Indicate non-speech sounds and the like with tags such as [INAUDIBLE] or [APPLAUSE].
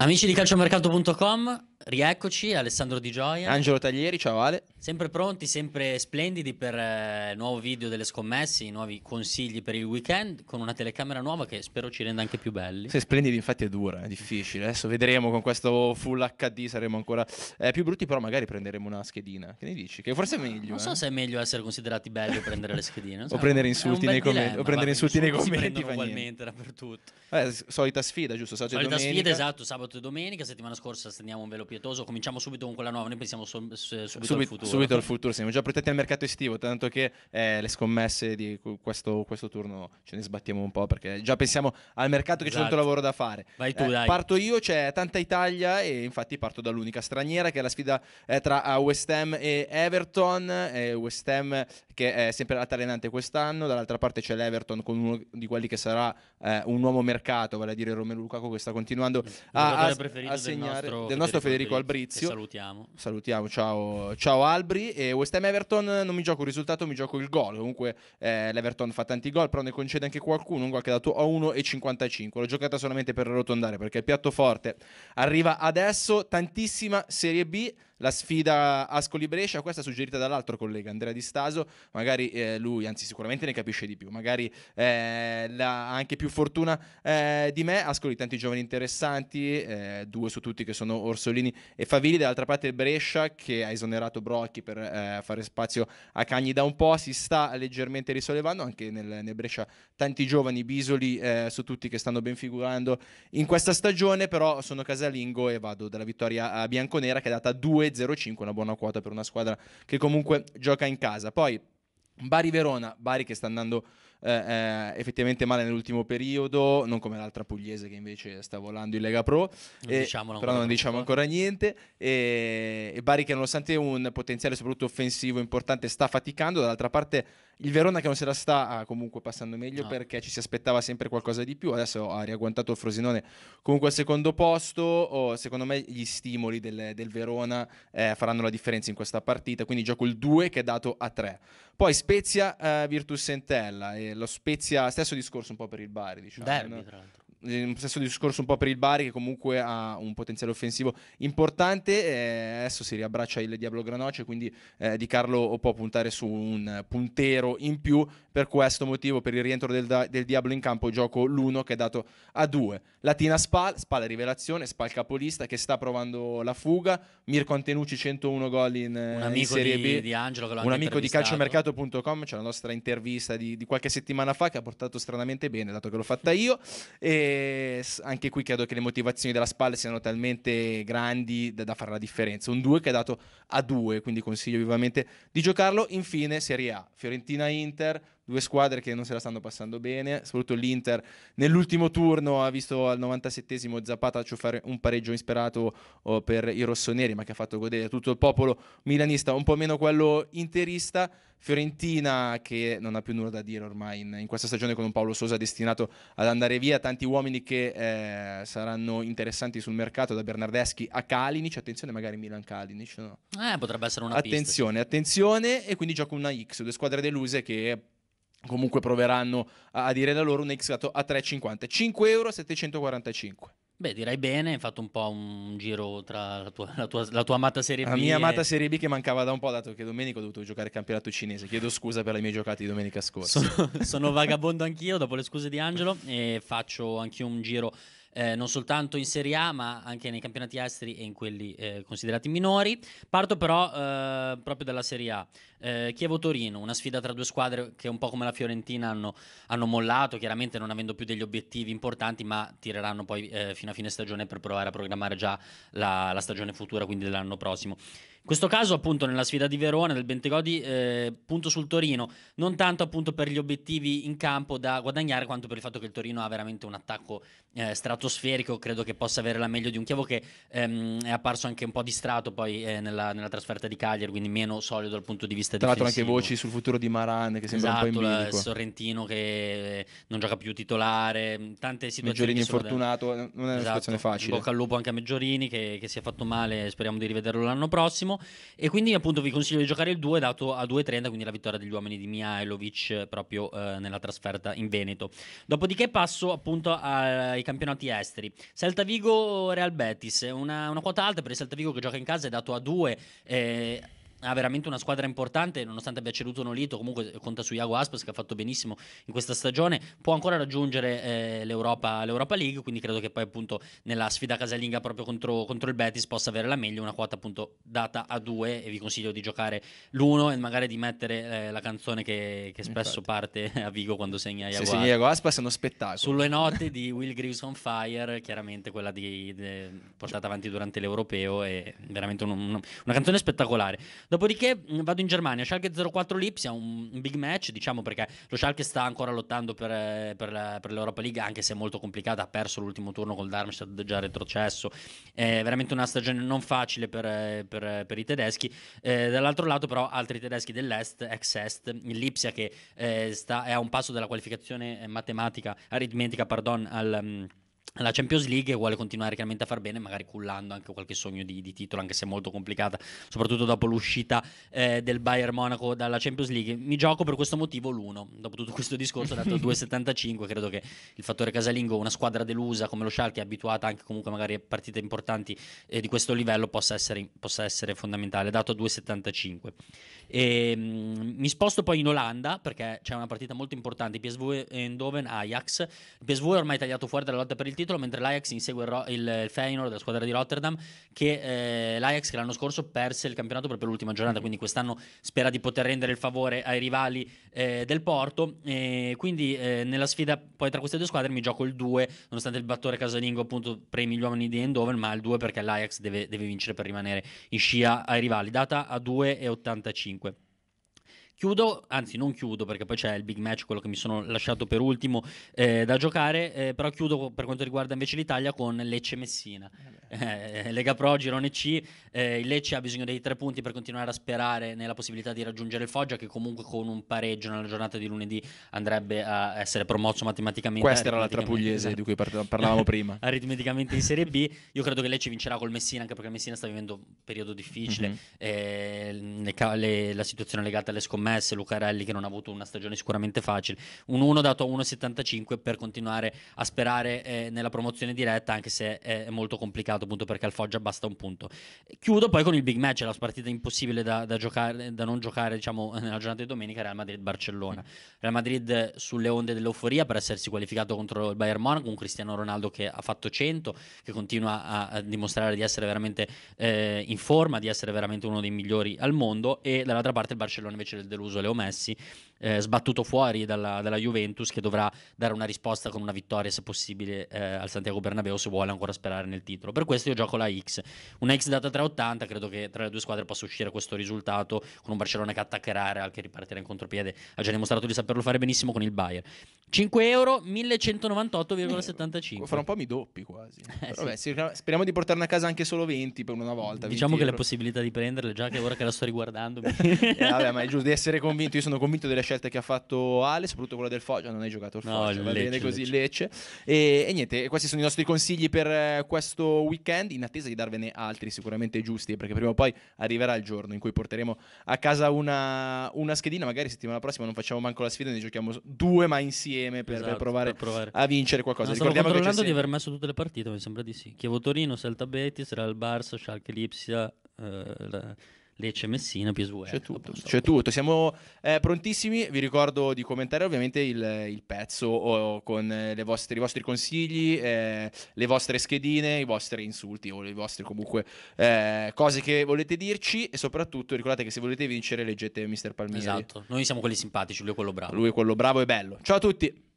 Amici di calciomercato.com, rieccoci, Alessandro Di Gioia. Angelo Taglieri, ciao Ale. Sempre pronti, sempre splendidi per eh, il nuovo video delle scommesse, i nuovi consigli per il weekend con una telecamera nuova che spero ci renda anche più belli. Se splendidi infatti è dura, è difficile. Adesso vedremo con questo full HD saremo ancora eh, più brutti, però magari prenderemo una schedina. Che ne dici? Che forse è meglio. Non eh? so se è meglio essere considerati belli o prendere le schedine. So. o prendere insulti nei [LAUGHS] commenti. O prendere insulti nei commenti. ugualmente dappertutto. Eh, solita sfida, giusto? Sabato solita sfida, esatto, sabato e domenica. Settimana scorsa stendiamo un velo pietoso. Cominciamo subito con quella nuova. Noi pensiamo so- subito, subito al futuro futuro. Subito al futuro, siamo già protetti al mercato estivo, tanto che eh, le scommesse di questo, questo, turno ce ne sbattiamo un po' perché già pensiamo al mercato che esatto. c'è tanto lavoro da fare. Vai tu, eh, dai. Parto io, c'è tanta Italia e infatti parto dall'unica straniera che è la sfida eh, tra eh, West Ham e Everton. Eh, West Ham che è sempre altalenante quest'anno, dall'altra parte c'è l'Everton con uno di quelli che sarà eh, un nuovo mercato, vale a dire Romelu Lukaku che sta continuando a, a, a, segnare del nostro, del nostro Federico, Federico Albrizio. Salutiamo. Salutiamo, ciao, ciao Ale. Calbri e West Ham Everton non mi gioco il risultato, mi gioco il gol. Comunque eh, l'Everton fa tanti gol, però ne concede anche qualcuno, un gol che ha dato a 1,55. L'ho giocata solamente per arrotondare perché il piatto forte arriva adesso, tantissima Serie B la sfida Ascoli-Brescia, questa suggerita dall'altro collega Andrea Di Staso, magari eh, lui, anzi sicuramente ne capisce di più, magari eh, ha anche più fortuna eh, di me, Ascoli tanti giovani interessanti, eh, due su tutti che sono Orsolini e Favilli, dall'altra parte Brescia che ha esonerato Brocchi per eh, fare spazio a Cagni da un po', si sta leggermente risollevando anche nel, nel Brescia tanti giovani Bisoli eh, su tutti che stanno ben figurando in questa stagione, però sono casalingo e vado dalla vittoria a Bianconera che è data due 0 2,05 una buona quota per una squadra che comunque gioca in casa. Poi Bari Verona, Bari che sta andando eh, eh, effettivamente male nell'ultimo periodo, non come l'altra pugliese che invece sta volando in Lega Pro, non eh, diciamo però non diciamo ancora niente. E, e Bari che nonostante un potenziale soprattutto offensivo importante sta faticando, dall'altra parte il Verona che non se la sta ah, comunque passando meglio no. perché ci si aspettava sempre qualcosa di più, adesso ha riagguantato il Frosinone comunque al secondo posto, oh, secondo me gli stimoli del, del Verona eh, faranno la differenza in questa partita, quindi gioco il 2 che è dato a 3. Poi Spezia eh, Virtus Sentella. E lo Spezia, stesso discorso un po' per il Bari, diciamo. Derby, no? tra l'altro stesso discorso un po' per il Bari che comunque ha un potenziale offensivo importante eh, adesso si riabbraccia il Diablo Granoce quindi eh, Di Carlo può puntare su un puntero in più per questo motivo per il rientro del, del Diablo in campo gioco l'1 che è dato a 2 Latina Spal, Spal rivelazione Spal capolista che sta provando la fuga Mirko Antenucci 101 gol in, eh, un in Serie di, B di Angelo che un amico di calciomercato.com c'è la nostra intervista di, di qualche settimana fa che ha portato stranamente bene dato che l'ho fatta io e anche qui credo che le motivazioni della spalla siano talmente grandi da, da fare la differenza. Un 2 che è dato a 2, quindi consiglio vivamente di giocarlo. Infine, Serie A, Fiorentina-Inter due squadre che non se la stanno passando bene, soprattutto l'Inter nell'ultimo turno ha visto al 97esimo Zapata fare un pareggio insperato oh, per i rossoneri, ma che ha fatto godere tutto il popolo milanista, un po' meno quello interista. Fiorentina che non ha più nulla da dire ormai in, in questa stagione con un Paolo Sosa destinato ad andare via, tanti uomini che eh, saranno interessanti sul mercato da Bernardeschi a Kalinic, attenzione magari Milan Kalinic, no? eh, potrebbe essere una attenzione, pista, sì. Attenzione, e quindi gioco una X, due squadre deluse che comunque proveranno a, a dire da loro un X a 3,50 5 euro 745 Beh, direi bene, hai fatto un po' un giro tra la tua, la tua, la tua amata Serie B. La mia e... amata Serie B che mancava da un po', dato che domenica ho dovuto giocare il campionato cinese. Chiedo scusa per le mie giocate di domenica scorsa. Sono, sono vagabondo anch'io, dopo le scuse di Angelo, e faccio anch'io un giro eh, non soltanto in Serie A, ma anche nei campionati esteri e in quelli eh, considerati minori. Parto però eh, proprio dalla Serie A. Eh, Chievo-Torino, una sfida tra due squadre che un po' come la Fiorentina hanno, hanno, mollato, chiaramente non avendo più degli obiettivi importanti, ma tireranno poi eh, fino a fine stagione per provare a programmare già la, la stagione futura, quindi dell'anno prossimo. In questo caso, appunto, nella sfida di Verona del Bentegodi, eh, punto sul Torino, non tanto appunto per gli obiettivi in campo da guadagnare, quanto per il fatto che il Torino ha veramente un attacco eh, stratosferico. Credo che possa avere la meglio di un Chievo che ehm, è apparso anche un po' distrato poi eh, nella, nella, trasferta di Cagliari, quindi meno solido dal punto di vista Tra difensivo. Tra l'altro, anche voci sul futuro di Maran che sembra esatto, un po' in esatto, bilico. Sorrentino che eh, non gioca più titolare, mm, tante situazioni. Meggiorini infortunato, da... non è una esatto, situazione facile. Bocca al lupo anche a Meggiorini che, che si è fatto male, speriamo di rivederlo l'anno prossimo benissimo. E quindi, appunto, vi consiglio di giocare il 2 dato a 2.30, quindi la vittoria degli uomini di Mihailovic eh, proprio eh, nella trasferta in Veneto. Dopodiché passo appunto ai campionati esteri. Celta Vigo Real Betis, una, una quota alta per il Celta Vigo che gioca in casa è dato a 2. Eh, ha veramente una squadra importante, nonostante abbia ceduto Nolito, comunque conta su Iago Aspas che ha fatto benissimo in questa stagione, può ancora raggiungere eh, l'Europa, l'Europa, League, quindi credo che poi appunto nella sfida casalinga proprio contro, contro, il Betis possa avere la meglio, una quota appunto data a due e vi consiglio di giocare l'uno e magari di mettere eh, la canzone che, che spesso Infatti. parte [LAUGHS] a Vigo quando segna Iago, Se segna Iago Aspas è uno spettacolo. Sulle note di Will Greaves on Fire, chiaramente quella di, de, portata avanti durante l'Europeo, è veramente un, un, una canzone spettacolare. Dopodiché mm, vado in Germania, Schalke 04 Lipsia, un, big match, diciamo perché lo Schalke sta ancora lottando per, eh, per, per l'Europa League, anche se è molto complicata, ha perso l'ultimo turno col Darmstadt già retrocesso, è veramente una stagione non facile per, eh, per, eh, per i tedeschi. Eh, dall'altro lato però altri tedeschi dell'est, ex-est, Lipsia che eh, sta, è a un passo della qualificazione matematica, aritmetica, pardon, al... Mm, la Champions League vuole continuare chiaramente a far bene, magari cullando anche qualche sogno di, di titolo, anche se molto complicata, soprattutto dopo l'uscita eh, del Bayern Monaco dalla Champions League. Mi gioco per questo motivo l'1. Dopo tutto questo discorso, dato 2,75, [LAUGHS] credo che il fattore casalingo, una squadra delusa come lo Schalke, abituata anche comunque magari a partite importanti eh, di questo livello, possa essere, possa essere fondamentale, dato 2,75. E, mh, mi sposto poi in Olanda, perché c'è una partita molto importante, PSV Eindhoven-Ajax. PSV è ormai tagliato fuori dalla lotta per il titolo, titolo, mentre l'Ajax insegue il, Ro- il Feyenoord, la squadra di Rotterdam, che eh, l'Ajax che l'anno scorso perse il campionato proprio l'ultima giornata, quindi quest'anno spera di poter rendere il favore ai rivali eh, del Porto. E quindi eh, nella sfida poi tra queste due squadre mi gioco il 2, nonostante il battore casalingo appunto premi gli uomini di Endoven, ma il 2 perché l'Ajax deve, deve vincere per rimanere in scia ai rivali, data a 2,85. Chiudo, anzi non chiudo perché poi c'è il big match, quello che mi sono lasciato per ultimo eh, da giocare, eh, però chiudo per quanto riguarda invece l'Italia con Lecce Messina. Eh, eh, Lega Pro, Girone C, eh, il Lecce ha bisogno dei tre punti per continuare a sperare nella possibilità di raggiungere il Foggia che comunque con un pareggio nella giornata di lunedì andrebbe a essere promosso matematicamente. Questa era l'altra pugliese esatto. di cui parlavamo prima. [LAUGHS] aritmeticamente in Serie B, io credo che Lecce vincerà col Messina anche perché Messina sta vivendo un periodo difficile, mm-hmm. Eh, le, le, la situazione legata alle scommesse Mess, Lucarelli che non ha avuto una stagione sicuramente facile, un 1 dato a 1,75 per continuare a sperare eh, nella promozione diretta anche se è molto complicato appunto perché al Foggia basta un punto. Chiudo poi con il big match, la partita impossibile da, da, giocare, da non giocare diciamo [LAUGHS] nella giornata di domenica Real Madrid-Barcellona. Real Madrid sulle onde dell'euforia per essersi qualificato contro il Bayern Monaco, con Cristiano Ronaldo che ha fatto 100, che continua a, a dimostrare di essere veramente eh, in forma, di essere veramente uno dei migliori al mondo e dall'altra parte il Barcellona invece del deluso Leo Messi, eh, sbattuto fuori dalla, dalla, Juventus che dovrà dare una risposta con una vittoria se possibile eh, al Santiago Bernabeu se vuole ancora sperare nel titolo. Per questo io gioco la X, una X data 380, credo che tra le due squadre possa uscire questo risultato con un Barcellona che attaccherà Real che ripartirà in contropiede, ha già dimostrato di saperlo fare benissimo con il Bayern. 5 euro 1198,75. Fra un po' mi doppi quasi. [LAUGHS] Eh, Vabbè, sì. speriamo di portarne a casa anche solo 20 per una volta. Diciamo che euro. le possibilità di prenderle già che ora che la sto riguardando. mi... [LAUGHS] [LAUGHS] Eh, vabbè, ma è giusto, di essere essere convinto, io sono convinto delle scelte che ha fatto Ale, soprattutto quella del Foggia, non hai giocato il no, Foggia, il va Lecce, bene così Lecce. E, e, niente, questi sono i nostri consigli per eh, questo weekend, in attesa di darvene altri sicuramente giusti, perché prima o poi arriverà il giorno in cui porteremo a casa una, una schedina, magari settimana prossima non facciamo manco la sfida, ne giochiamo due ma insieme per, esatto, per, provare per, provare, a vincere qualcosa. No, Ricordiamo che di aver messo tutte le partite, mi sembra di sì. Chievo Torino, Celta Betis, Real Barça, Schalke Lipsia, eh, la... Lecce, Messina, PSV. Eh, c'è tutto, c'è tutto. siamo eh, prontissimi, vi ricordo di commentare ovviamente il, il pezzo o, con eh, vostre, i vostri consigli, eh, le vostre schedine, i vostri insulti o le vostre comunque eh, cose che volete dirci e soprattutto ricordate che se volete vincere leggete Mr. Palmieri. Esatto, noi siamo quelli simpatici, lui è quello bravo. Lui è quello bravo e bello. Ciao a tutti!